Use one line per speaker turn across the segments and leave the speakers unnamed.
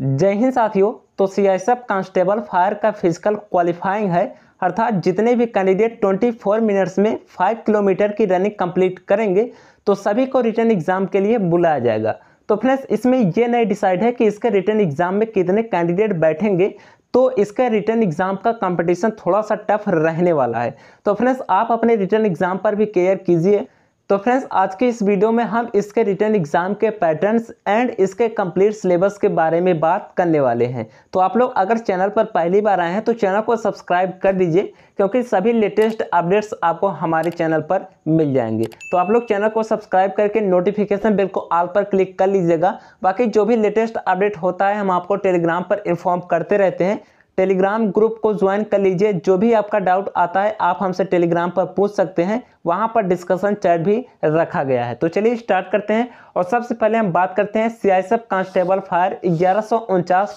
जय हिंद साथियों तो सीएसएफ कांस्टेबल फायर का फिजिकल क्वालिफाइंग है अर्थात जितने भी कैंडिडेट 24 मिनट्स में 5 किलोमीटर की रनिंग कंप्लीट करेंगे तो सभी को रिटर्न एग्ज़ाम के लिए बुलाया जाएगा तो फ्रेंड्स इसमें यह नहीं डिसाइड है कि इसके रिटर्न एग्ज़ाम में कितने कैंडिडेट बैठेंगे तो इसका रिटर्न एग्ज़ाम का कंपटीशन थोड़ा सा टफ रहने वाला है तो फ्रेंड्स आप अपने रिटर्न एग्ज़ाम पर भी केयर कीजिए तो फ्रेंड्स आज की इस वीडियो में हम इसके रिटर्न एग्जाम के पैटर्न्स एंड इसके कंप्लीट सिलेबस के बारे में बात करने वाले हैं तो आप लोग अगर चैनल पर पहली बार आए हैं तो चैनल को सब्सक्राइब कर दीजिए क्योंकि सभी लेटेस्ट अपडेट्स आपको हमारे चैनल पर मिल जाएंगे तो आप लोग चैनल को सब्सक्राइब करके नोटिफिकेशन बिल को आल पर क्लिक कर लीजिएगा बाकी जो भी लेटेस्ट अपडेट होता है हम आपको टेलीग्राम पर इन्फॉर्म करते रहते हैं टेलीग्राम ग्रुप को ज्वाइन कर लीजिए जो भी आपका डाउट आता है आप हमसे टेलीग्राम पर पूछ सकते हैं वहां पर डिस्कशन चैट भी रखा गया है तो चलिए स्टार्ट करते हैं और सबसे पहले हम बात करते हैं सीआईएसएफ कांस्टेबल फायर ग्यारह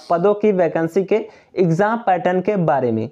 पदों की वैकेंसी के एग्ज़ाम पैटर्न के बारे में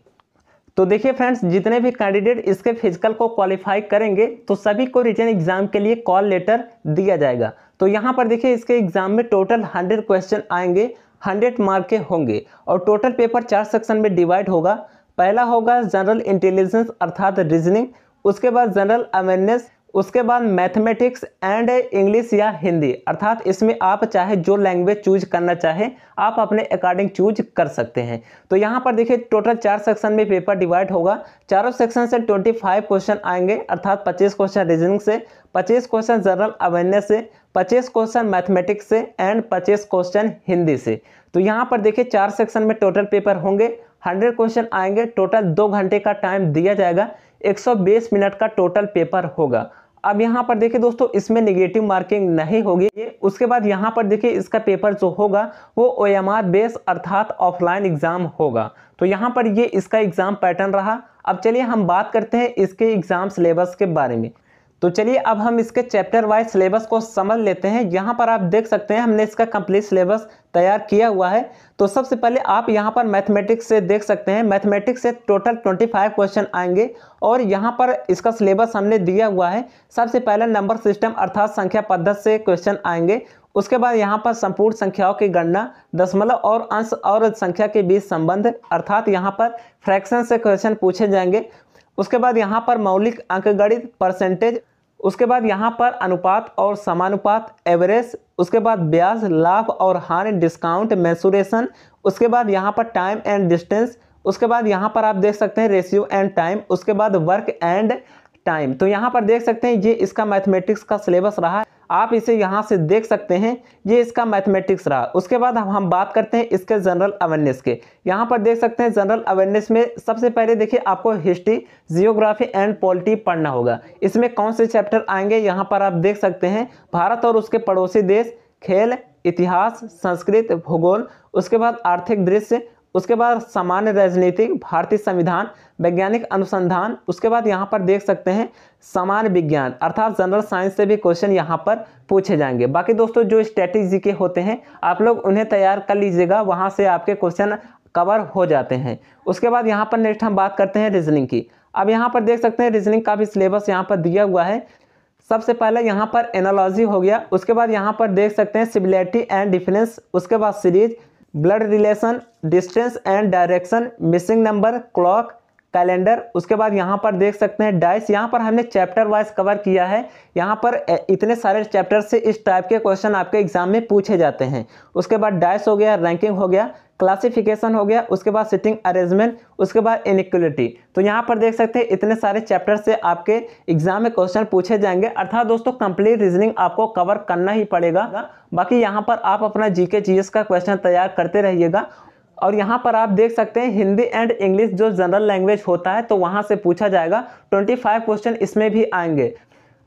तो देखिए फ्रेंड्स जितने भी कैंडिडेट इसके फिजिकल को क्वालिफाई करेंगे तो सभी को रिटर्न एग्जाम के लिए कॉल लेटर दिया जाएगा तो यहाँ पर देखिए इसके एग्जाम में टोटल हंड्रेड क्वेश्चन आएंगे हंड्रेड मार्क के होंगे और टोटल पेपर चार सेक्शन में डिवाइड होगा पहला होगा जनरल इंटेलिजेंस अर्थात रीजनिंग उसके बाद जनरल अवेयरनेस उसके बाद मैथमेटिक्स एंड इंग्लिश या हिंदी अर्थात इसमें आप चाहे जो लैंग्वेज चूज करना चाहे आप अपने अकॉर्डिंग चूज कर सकते हैं तो यहाँ पर देखिए टोटल चार सेक्शन में पेपर डिवाइड होगा चारों सेक्शन से 25 क्वेश्चन आएंगे अर्थात 25 क्वेश्चन रीजनिंग से 25 क्वेश्चन जनरल अवेयरनेस से 25 क्वेश्चन मैथमेटिक्स से एंड पच्चीस क्वेश्चन हिंदी से तो यहाँ पर देखिए चार सेक्शन में टोटल पेपर होंगे हंड्रेड क्वेश्चन आएंगे टोटल दो घंटे का टाइम दिया जाएगा 120 मिनट का टोटल पेपर होगा अब यहाँ पर देखिए दोस्तों इसमें निगेटिव मार्किंग नहीं होगी उसके बाद यहाँ पर देखिए इसका पेपर जो होगा वो ओ एम आर बेस अर्थात ऑफलाइन एग्ज़ाम होगा तो यहाँ पर ये इसका एग्ज़ाम पैटर्न रहा अब चलिए हम बात करते हैं इसके एग्ज़ाम सिलेबस के बारे में तो चलिए अब हम इसके चैप्टर वाइज सिलेबस को समझ लेते हैं यहाँ पर आप देख सकते हैं हमने इसका कंप्लीट सिलेबस तैयार किया हुआ है तो सबसे पहले आप यहाँ पर मैथमेटिक्स से देख सकते हैं मैथमेटिक्स से टोटल 25 क्वेश्चन आएंगे और यहाँ पर इसका सिलेबस हमने दिया हुआ है सबसे पहले नंबर सिस्टम अर्थात संख्या पद्धत से क्वेश्चन आएंगे उसके बाद यहाँ पर संपूर्ण संख्याओं की गणना दशमलव और अंश और संख्या के बीच संबंध अर्थात यहाँ पर फ्रैक्शन से क्वेश्चन पूछे जाएंगे उसके बाद यहाँ पर मौलिक अंकगणित परसेंटेज उसके बाद यहाँ पर अनुपात और समानुपात एवरेज उसके बाद ब्याज लाभ और हानि डिस्काउंट मैसुरेशन उसके बाद यहाँ पर टाइम एंड डिस्टेंस उसके बाद यहाँ पर आप देख सकते हैं रेशियो एंड टाइम उसके बाद वर्क एंड टाइम तो यहाँ पर देख सकते हैं ये इसका मैथमेटिक्स का सिलेबस रहा है आप इसे यहाँ से देख सकते हैं ये इसका मैथमेटिक्स रहा उसके बाद हम हम बात करते हैं इसके जनरल अवेयरनेस के यहाँ पर देख सकते हैं जनरल अवेयरनेस में सबसे पहले देखिए आपको हिस्ट्री जियोग्राफी एंड पॉलिटी पढ़ना होगा इसमें कौन से चैप्टर आएंगे यहाँ पर आप देख सकते हैं भारत और उसके पड़ोसी देश खेल इतिहास संस्कृत भूगोल उसके बाद आर्थिक दृश्य उसके बाद सामान्य राजनीतिक भारतीय संविधान वैज्ञानिक अनुसंधान उसके बाद यहाँ पर देख सकते हैं सामान्य विज्ञान अर्थात जनरल साइंस से भी क्वेश्चन यहाँ पर पूछे जाएंगे बाकी दोस्तों जो स्ट्रेटेजी के होते हैं आप लोग उन्हें तैयार कर लीजिएगा वहाँ से आपके क्वेश्चन कवर हो जाते हैं उसके बाद यहाँ पर नेक्स्ट हम बात करते हैं रीजनिंग की अब यहाँ पर देख सकते हैं रीजनिंग का भी सिलेबस यहाँ पर दिया हुआ है सबसे पहले यहाँ पर एनालॉजी हो गया उसके बाद यहाँ पर देख सकते हैं सिमिलरिटी एंड डिफरेंस उसके बाद series blood relation distance and direction missing number clock calendar उसके बाद यहाँ पर देख सकते हैं डाइस यहाँ पर हमने चैप्टर वाइज कवर किया है यहाँ पर इतने सारे चैप्टर से इस टाइप के क्वेश्चन आपके एग्जाम में पूछे जाते हैं उसके बाद डाइस हो गया रैंकिंग हो गया क्लासिफिकेशन हो गया उसके बाद सिटिंग अरेंजमेंट उसके बाद इनिक्वलिटी तो यहाँ पर देख सकते हैं इतने सारे चैप्टर से आपके एग्जाम में क्वेश्चन पूछे जाएंगे अर्थात दोस्तों कंप्लीट रीजनिंग आपको कवर करना ही पड़ेगा बाकी यहाँ पर आप अपना जी के का क्वेश्चन तैयार करते रहिएगा और यहाँ पर आप देख सकते हैं हिंदी एंड इंग्लिश जो जनरल लैंग्वेज होता है तो वहाँ से पूछा जाएगा 25 क्वेश्चन इसमें भी आएंगे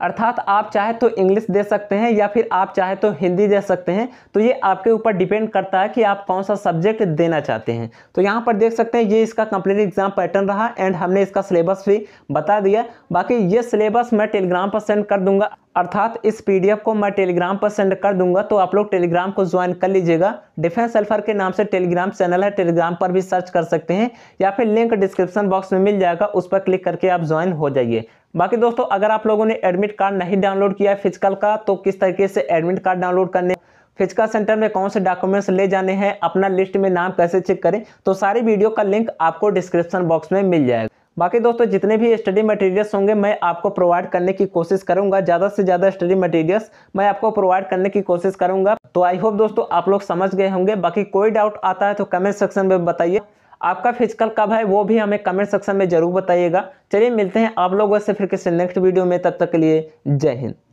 अर्थात आप चाहे तो इंग्लिश दे सकते हैं या फिर आप चाहे तो हिंदी दे सकते हैं तो ये आपके ऊपर डिपेंड करता है कि आप कौन सा सब्जेक्ट देना चाहते हैं तो यहाँ पर देख सकते हैं ये इसका कंप्लीट एग्जाम पैटर्न रहा एंड हमने इसका सिलेबस भी बता दिया बाकी ये सिलेबस मैं टेलीग्राम पर सेंड कर दूंगा अर्थात इस पीडीएफ को मैं टेलीग्राम पर सेंड कर दूंगा तो आप लोग टेलीग्राम को ज्वाइन कर लीजिएगा डिफेंस हेल्पर के नाम से टेलीग्राम चैनल है टेलीग्राम पर भी सर्च कर सकते हैं या फिर लिंक डिस्क्रिप्शन बॉक्स में मिल जाएगा उस पर क्लिक करके आप ज्वाइन हो जाइए बाकी दोस्तों अगर आप लोगों ने एडमिट कार्ड नहीं डाउनलोड किया है फिजिकल का तो किस तरीके से एडमिट कार्ड डाउनलोड करने फिजिकल सेंटर में कौन से डॉक्यूमेंट्स ले जाने हैं अपना लिस्ट में नाम कैसे चेक करें तो सारी वीडियो का लिंक आपको डिस्क्रिप्शन बॉक्स में मिल जाएगा बाकी दोस्तों जितने भी स्टडी मटेरियल्स होंगे मैं आपको प्रोवाइड करने की कोशिश करूंगा ज़्यादा से ज़्यादा स्टडी मटेरियल्स मैं आपको प्रोवाइड करने की कोशिश करूंगा तो आई होप दोस्तों आप लोग समझ गए होंगे बाकी कोई डाउट आता है तो कमेंट सेक्शन में बताइए आपका फिजिकल कब है वो भी हमें कमेंट सेक्शन में जरूर बताइएगा चलिए मिलते हैं आप लोगों से फिर किसी नेक्स्ट वीडियो में तब तक के लिए जय हिंद